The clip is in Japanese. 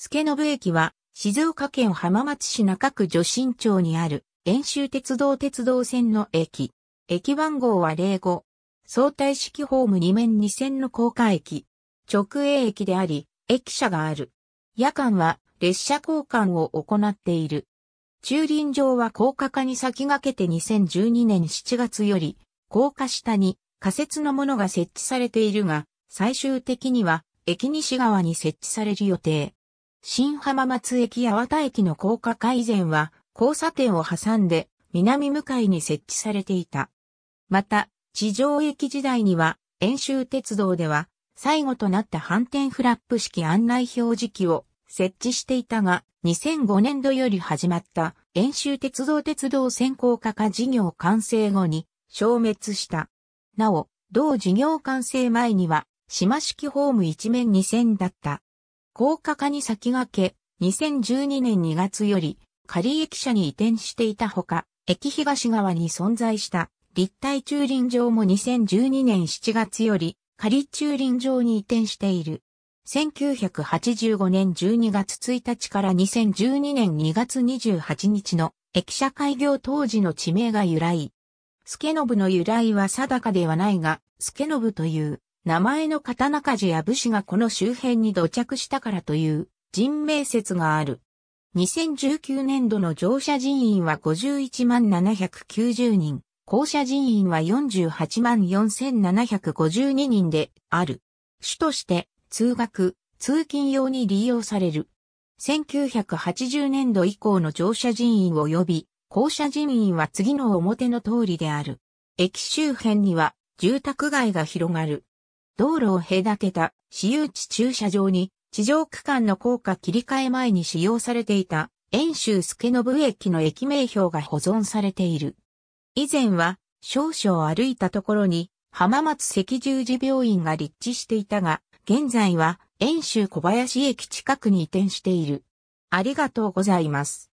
助信駅は、静岡県浜松市中区女新町にある、遠州鉄道鉄道線の駅。駅番号は05。相対式ホーム2面2線の高架駅。直営駅であり、駅舎がある。夜間は列車交換を行っている。駐輪場は高架化に先駆けて2012年7月より、高架下に仮設のものが設置されているが、最終的には駅西側に設置される予定。新浜松駅八幡駅の高架改善は、交差点を挟んで南向かいに設置されていた。また、地上駅時代には、遠州鉄道では、最後となった反転フラップ式案内表示器を設置していたが、2005年度より始まった遠州鉄道鉄道専攻化化事業完成後に消滅した。なお、同事業完成前には、島式ホーム一面二線だった高架化に先駆け、2012年2月より、仮駅舎に移転していたほか、駅東側に存在した立体駐輪場も2012年7月より仮駐輪場に移転している。1985年12月1日から2012年2月28日の駅舎開業当時の地名が由来。助信の由来は定かではないが、助信という名前の刀鍛冶や武士がこの周辺に土着したからという人名説がある。2019年度の乗車人員は51万790人、降車人員は48万4752人である。主として通学、通勤用に利用される。1980年度以降の乗車人員及び降車人員は次の表の通りである。駅周辺には住宅街が広がる。道路を隔てた私有地駐車場に地上区間の高架切り替え前に使用されていた遠州助信駅の駅名標が保存されている。以前は少々歩いたところに浜松赤十字病院が立地していたが、現在は遠州小林駅近くに移転している。ありがとうございます。